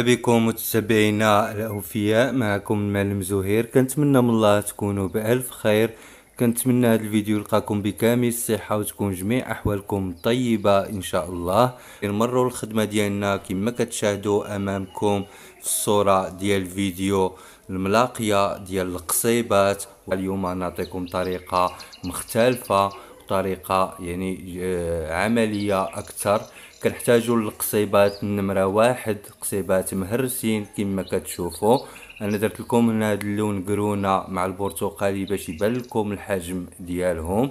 مرحبا بكم متتبعينا الاوفياء معكم المعلم زهير كنتمنى من الله تكونوا بالف خير كنتمنى هذا الفيديو يلقاكم بكامل الصحه وتكون جميع احوالكم طيبه ان شاء الله نمروا الخدمه ديالنا كما كتشاهدوا امامكم في الصوره ديال الفيديو الملاقيه ديال القصيبات واليوم نعطيكم طريقه مختلفه طريقه يعني آه، عمليه اكثر كنحتاجو القصيبات النمرة واحد قصيبات مهرسين كما كتشوفوا انا درت لكم هنا هاد اللون كرونا مع البرتقالي باش يبان لكم الحجم ديالهم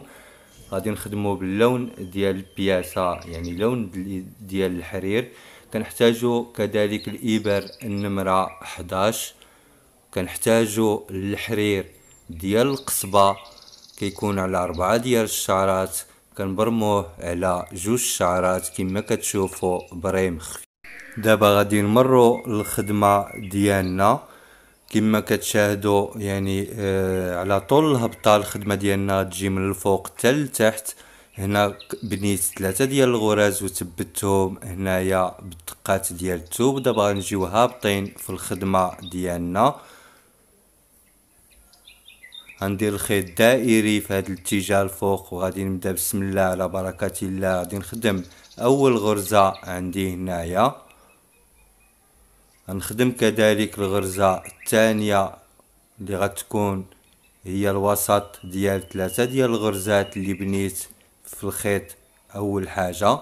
غادي نخدمو باللون ديال البياسة يعني لون ديال الحرير كنحتاجو كذلك الإبر النمرة 11 كنحتاجو الحرير ديال القصبة كيكون على أربعة ديال الشعرات كنبرموه على جوج شعرات كما كتشوفوا براي مخفي دابا غادي نمروا للخدمه ديالنا كما كتشاهدوا يعني آه على طول الهبطه الخدمه ديالنا تجي من الفوق حتى لتحت هنا بنيت ثلاثه ديال الغراز وثبتهم هنايا بالدقات ديال الثوب دابا غنجيو هابطين في الخدمه ديالنا غندير الخيط دائري في هذا الاتجاه الفوق وغادي نبدا بسم الله على بركه الله غادي نخدم اول غرزه عندي هنايا غنخدم كذلك الغرزه الثانيه اللي غتكون هي الوسط ديال ثلاثه ديال الغرزات اللي بنيت في الخيط اول حاجه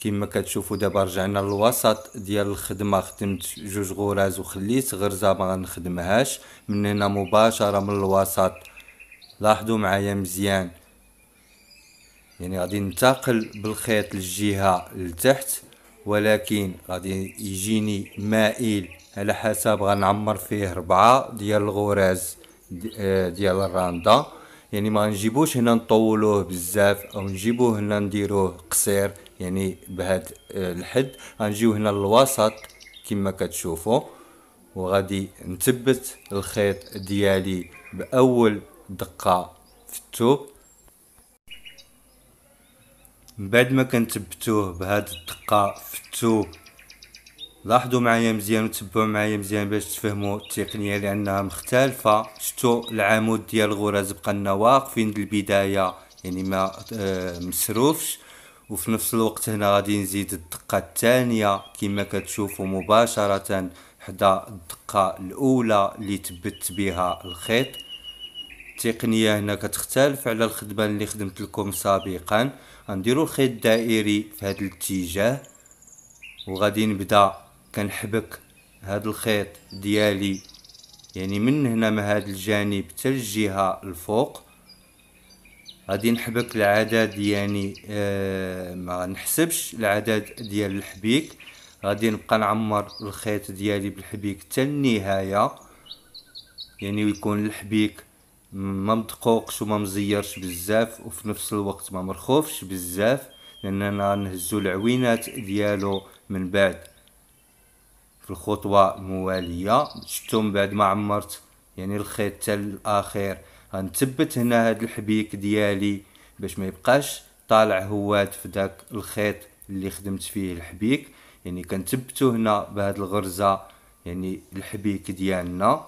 كما كتشوفوا دابا رجعنا للوسط ديال الخدمه خدمت جوج غراز وخليت غرزه ما غنخدمهاش من هنا مباشره من الوسط لاحظوا معايا مزيان يعني غادي ننتقل بالخيط للجهه لتحت ولكن غادي يجيني مائل على حسب غنعمر فيه ربعة ديال الغراز آه، ديال الراندا يعني ما نجيبوش هنا نطولوه بزاف او نجيبوه هنا نديروه قصير يعني بهاد آه، الحد غنجيو هنا للوسط كما كتشوفوا وغادي نثبت الخيط ديالي باول دقه في الثوب من بعد ما كنثبتوه بهاد الدقه في الثوب لاحظوا معايا مزيان وتبعوا معايا مزيان باش تفهموا التقنيه لانها مختلفه شفتوا العمود ديال الغرز بقى لنا واقفين البدايه يعني ما آه، مسروفش وفي نفس الوقت هنا غادي نزيد الدقة الثانية كما كتشوفوا مباشرة حدا الدقة الأولى اللي تبت بها الخيط التقنية هنا كتختلف على الخدمة اللي خدمت لكم سابقا غنديروا الخيط الدائري في هذا الاتجاه وغادي نبدا كنحبك هذا الخيط ديالي يعني من هنا من هذا الجانب حتى الجهه الفوق غادي نحبك العدد يعني آه، ما نحسبش العدد ديال الحبيك غادي نبقى نعمر الخيط ديالي بالحبيك حتى النهايه يعني يكون الحبيك ما مدقوقش وما مزيرش بزاف وفي نفس الوقت ما مرخوفش بزاف لاننا نهزو العوينات ديالو من بعد في الخطوه المواليه شفتو من بعد ما عمرت يعني الخيط حتى الاخير غنثبت هنا هاد الحبيك ديالي باش ما يبقاش طالع هواد في داك الخيط اللي خدمت فيه الحبيك يعني كنثبتو هنا بهاد الغرزه يعني الحبيك ديالنا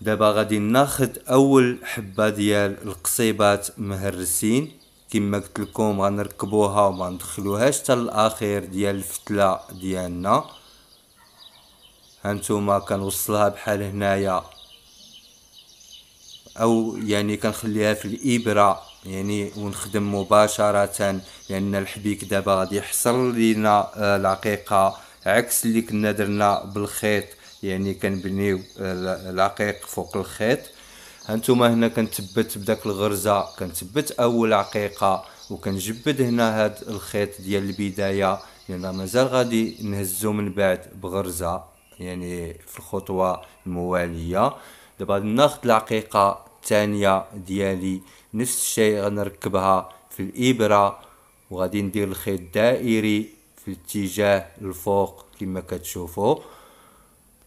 دابا غادي ناخد اول حبه ديال القصيبات مهرسين كما قلت لكم غنركبوها وما ندخلوهاش حتى الاخير ديال الفتله ديالنا هانتوما كنوصلها بحال هنايا او يعني كنخليها في الابره يعني ونخدم مباشره لان الحبيك دابا غادي يحصل لينا آه، العقيقه عكس اللي كنا درنا بالخيط يعني كنبنيو آه، العقيق فوق الخيط هانتوما هنا كنثبت بداك الغرزه كنثبت اول عقيقه وكنجبد هنا هاد الخيط ديال البدايه لان يعني مازال غادي نهزو من بعد بغرزه يعني في الخطوه المواليه دابا ناخذ العقيقه الثانيه ديالي نفس الشيء غنركبها في الابره وغادي ندير الخيط دائري في الاتجاه الفوق كما كتشوفوا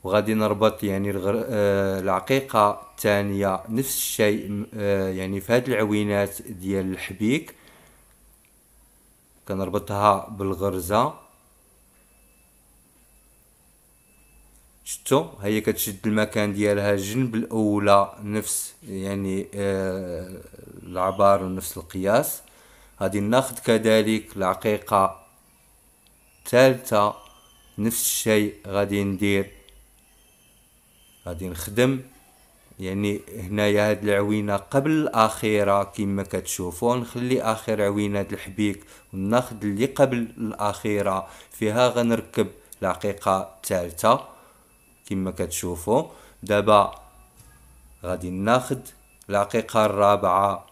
وغادي نربط يعني الغر... آه العقيقه الثانيه نفس الشيء آه يعني في هاد العوينات ديال الحبيك كنربطها بالغرزه شتو هي كتشد المكان ديالها جنب الاولى نفس يعني آه العبار نفس القياس غادي ناخذ كذلك العقيقه الثالثه نفس الشيء غادي ندير غادي نخدم يعني هنايا هاد العوينه قبل الاخيره كما كتشوفوا نخلي اخر عوينه الحبيك وناخذ اللي قبل الاخيره فيها غنركب العقيقه الثالثه كما كتشوفوا دابا غادي ناخد العقيقه الرابعه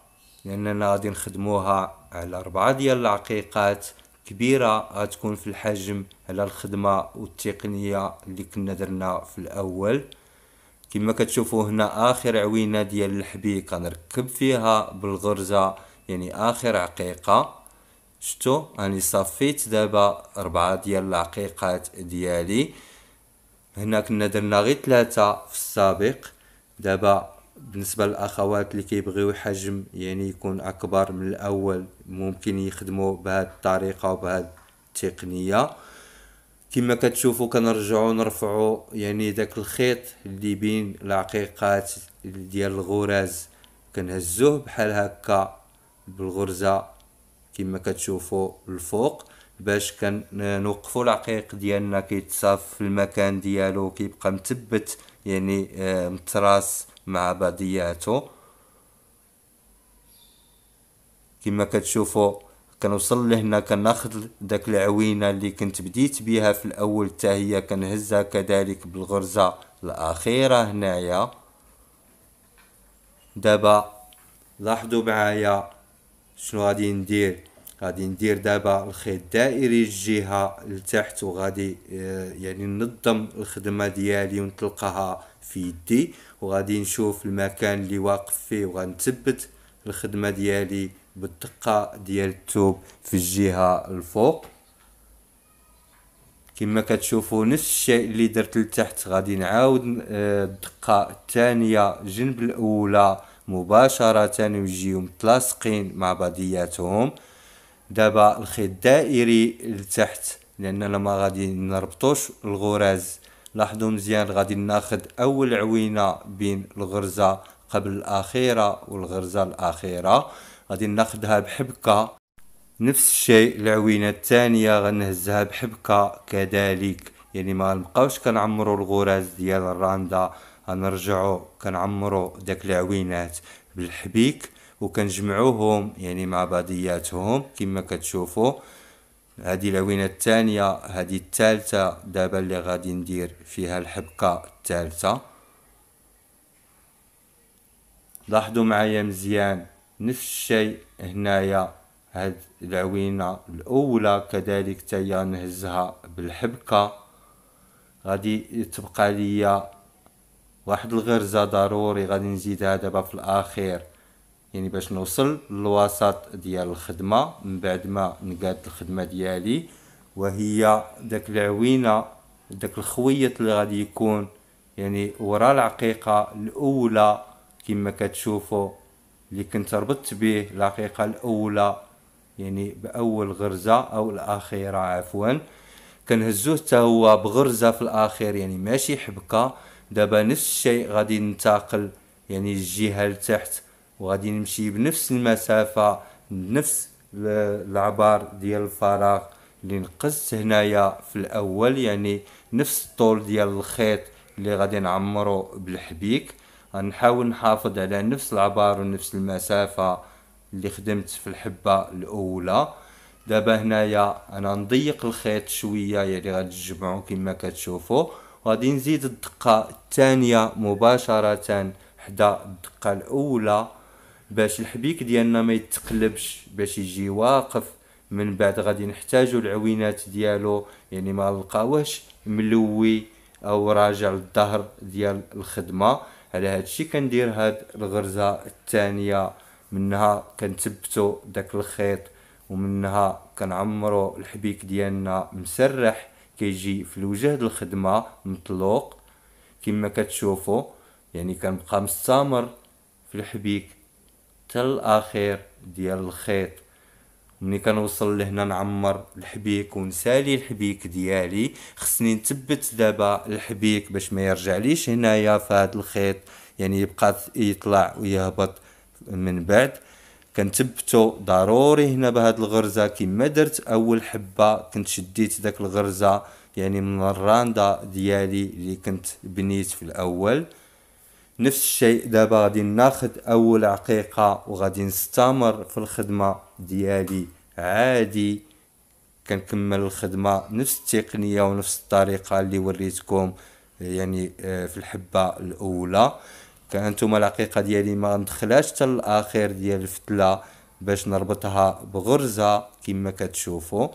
لاننا غادي نخدموها على اربعه ديال العقيقات كبيره غتكون في الحجم على الخدمه والتقنيه اللي كنا درنا في الاول كما كتشوفوا هنا اخر عوينه ديال الحبي كنركب فيها بالغرزه يعني اخر عقيقه شتو راني صفيت دابا اربعه ديال العقيقات ديالي هنا كنا درنا غير ثلاثة في السابق دابا بالنسبة للأخوات اللي كيبغيو حجم يعني يكون أكبر من الأول ممكن يخدموا بهاد الطريقة وبهاد التقنية كما كتشوفوا كنرجعوا نرفعوا يعني داك الخيط اللي بين العقيقات ديال الغراز كنهزوه بحال هكا بالغرزة كما كتشوفوا الفوق باش كنوقفوا العقيق ديالنا كيتصاف في المكان ديالو كيبقى مثبت يعني آه، متراس مع بعضياتو كما كتشوفوا كنوصل لهنا كناخذ داك العوينه اللي كنت بديت بها في الاول حتى هي كنهزها كذلك بالغرزه الاخيره هنايا دابا لاحظوا معايا شنو غادي ندير غادي ندير دابا الخيط دائري الجهه لتحت وغادي آه، يعني ننظم الخدمه ديالي ونطلقها في يدي وغادي نشوف المكان اللي واقف فيه وغنثبت الخدمه ديالي بالدقه ديال الثوب في الجهه الفوق كما كتشوفوا نفس الشيء اللي درت لتحت غادي نعاود آه، الدقه الثانيه جنب الاولى مباشره ويجيو متلاصقين مع بعضياتهم دابا الخيط دائري لتحت لاننا ما غادي نربطوش الغراز لاحظوا مزيان غادي ناخذ اول عوينه بين الغرزه قبل الاخيره والغرزه الاخيره غادي ناخذها بحبكه نفس الشيء العوينه الثانيه غنهزها بحبكه كذلك يعني ما نبقاوش كنعمروا الغراز ديال الراندا غنرجعوا كنعمروا داك العوينات بالحبيك وكنجمعوهم يعني مع بعضياتهم كما كتشوفوا هذه العوينه الثانيه هذه الثالثه دابا اللي غادي ندير فيها الحبكه الثالثه لاحظوا معايا مزيان نفس الشيء هنايا هاد العوينه الاولى كذلك تاهي نهزها بالحبكه غادي تبقى ليا واحد الغرزه ضروري غادي نزيدها دابا في الاخير يعني باش نوصل للوسط ديال الخدمه من بعد ما نقاد الخدمه ديالي وهي داك العوينه داك الخويط اللي غادي يكون يعني ورا العقيقه الاولى كما كتشوفوا اللي كنت ربطت به العقيقه الاولى يعني باول غرزه او الاخيره عفوا كنهزوه حتى هو بغرزه في الاخير يعني ماشي حبكه دابا نفس الشيء غادي ننتقل يعني الجهه لتحت وغادي نمشي بنفس المسافة نفس العبار ديال الفراغ اللي نقزت هنايا في الاول يعني نفس الطول ديال الخيط اللي غادي نعمرو بالحبيك غنحاول نحافظ على نفس العبار ونفس المسافة اللي خدمت في الحبة الاولى دابا هنايا انا نضيق الخيط شوية يعني غادي نجمعو كما كتشوفو غادي نزيد الدقة الثانية مباشرة حدا الدقة الاولى باش الحبيك ديالنا ما يتقلبش باش يجي واقف من بعد غادي نحتاجو العوينات ديالو يعني ما نلقاوهش ملوي او راجع للظهر ديال الخدمه على هذا الشيء كندير هاد الغرزه الثانيه منها كنثبتو داك الخيط ومنها كنعمرو الحبيك ديالنا مسرح كيجي في الوجه الخدمه مطلوق كما كتشوفوا يعني كنبقى مستمر في الحبيك حتى الاخير ديال الخيط ملي كنوصل لهنا نعمر الحبيك ونسالي الحبيك ديالي خصني نثبت دابا الحبيك باش ما يرجعليش هنايا في هذا الخيط يعني يبقى يطلع ويهبط من بعد كنثبتو ضروري هنا بهاد الغرزه كما درت اول حبه كنت شديت داك الغرزه يعني من الراندا ديالي اللي كنت بنيت في الاول نفس الشيء دابا غادي ناخد اول عقيقة وغادي نستمر في الخدمة ديالي عادي كنكمل الخدمة نفس التقنية ونفس الطريقة اللي وريتكم يعني آه، في الحبة الاولى كانتم العقيقة ديالي ما ندخلاش حتى الاخير ديال الفتلة باش نربطها بغرزة كما كتشوفوا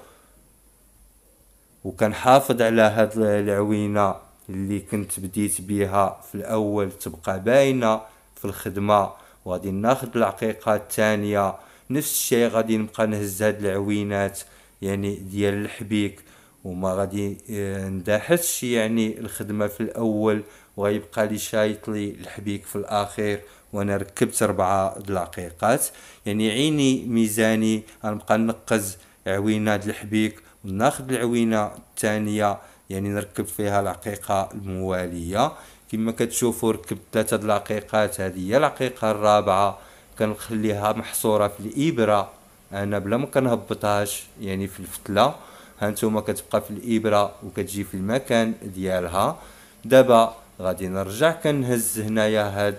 وكنحافظ على هاد العوينة اللي كنت بديت بها في الاول تبقى باينه في الخدمه وغادي ناخد العقيقه الثانيه نفس الشيء غادي نبقى نهز هاد العوينات يعني ديال الحبيك وما غادي آه، ندحسش يعني الخدمه في الاول ويبقى لي شايط لي الحبيك في الاخير وانا ركبت اربعه د العقيقات يعني عيني ميزاني غنبقى نقز عوينه د الحبيك وناخذ العوينه الثانيه يعني نركب فيها العقيقة الموالية كما كتشوفوا ركبت ثلاثة العقيقات هذه هي العقيقة الرابعة كنخليها محصورة في الإبرة أنا بلا ما كنهبطهاش يعني في الفتلة هانتوما كتبقى في الإبرة وكتجي في المكان ديالها دابا غادي نرجع كنهز هنايا هاد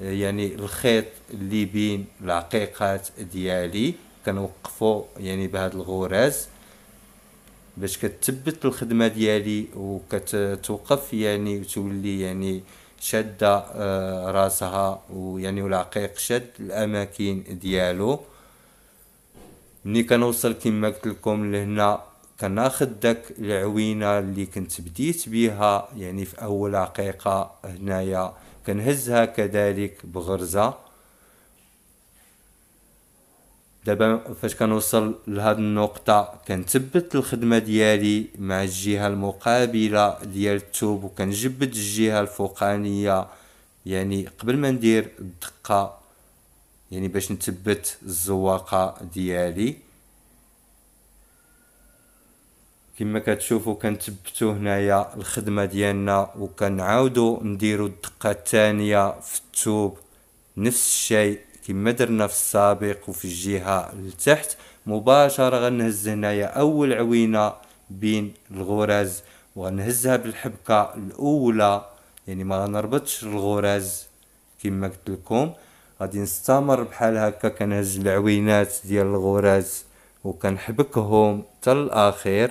يعني الخيط اللي بين العقيقات ديالي كنوقفو يعني بهاد الغراز باش كتثبت الخدمه ديالي وكتوقف يعني وتولي يعني شاده آه، راسها ويعني والعقيق شاد الاماكن ديالو ملي كنوصل كما قلت لكم لهنا كناخد داك العوينه اللي كنت بديت بها يعني في اول عقيقه هنايا كنهزها كذلك بغرزه دابا فاش كنوصل لهاد النقطة كنثبت الخدمة ديالي مع الجهة المقابلة ديال التوب وكنجبد الجهة الفوقانية يعني قبل ما ندير الدقة يعني باش نثبت الزواقة ديالي كما كتشوفوا كنثبتوا هنايا الخدمة ديالنا وكنعاودوا نديروا الدقة الثانية في التوب نفس الشيء كما درنا في السابق وفي الجهه لتحت مباشره غنهز هنايا اول عوينه بين الغرز وغنهزها بالحبكه الاولى يعني ما غنربطش الغرز كما قلت لكم غادي نستمر بحال هكا كنهز العوينات ديال الغرز وكنحبكهم حتى الاخير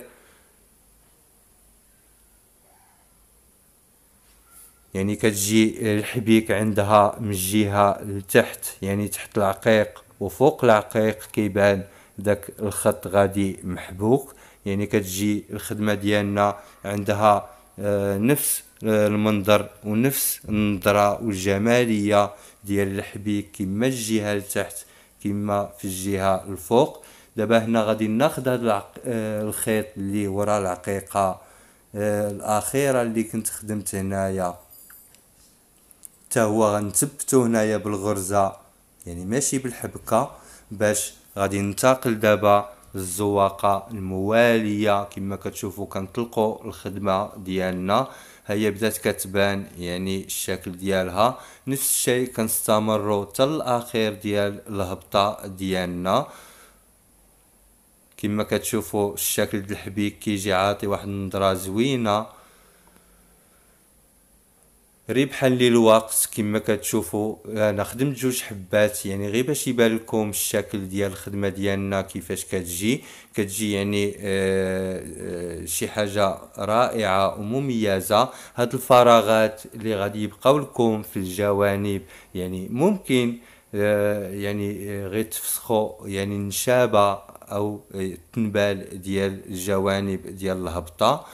يعني كتجي الحبيك عندها من الجهه لتحت يعني تحت العقيق وفوق العقيق كيبان داك الخط غادي محبوك يعني كتجي الخدمه ديالنا عندها آه، نفس آه، المنظر ونفس النظره والجماليه ديال الحبيك كما الجهه لتحت كما في الجهه الفوق دابا هنا غادي ناخذ هذا آه، الخيط اللي وراء العقيقه الاخيره اللي كنت خدمت هنايا حتى هو غنثبتو هنايا بالغرزه يعني ماشي بالحبكه باش غادي ننتقل دابا للزواقه المواليه كما كتشوفوا كنطلقوا الخدمه ديالنا هي بدات كتبان يعني الشكل ديالها نفس الشيء كنستمروا حتى الاخير ديال الهبطه ديالنا كما كتشوفوا الشكل ديال الحبيك كيجي عاطي واحد النظره زوينه غير بحال الوقت كما كتشوفوا انا آه، خدمت جوج حبات يعني غير باش يبان لكم الشكل ديال الخدمه ديالنا كيفاش كتجي كتجي يعني آه آه شي حاجه رائعه ومميزه هاد الفراغات اللي غادي يبقاو لكم في الجوانب يعني ممكن آه يعني آه، غير تفسخوا يعني نشابه او آه، تنبال ديال الجوانب ديال الهبطه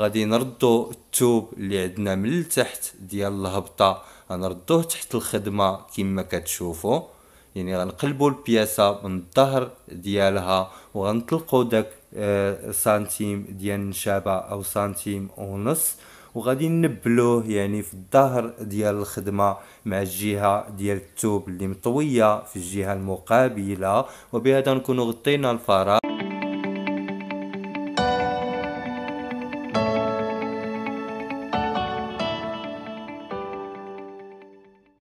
غادي نردو التوب اللي عندنا من التحت ديال الهبطه غنردوه تحت الخدمه كما كتشوفوا يعني غنقلبوا البياسه من الظهر ديالها وغنطلقوا داك آه، سنتيم ديال النشابه او سنتيم ونص وغادي نبلوه يعني في الظهر ديال الخدمه مع الجهه ديال التوب اللي مطويه في الجهه المقابله وبهذا نكونوا غطينا الفراغ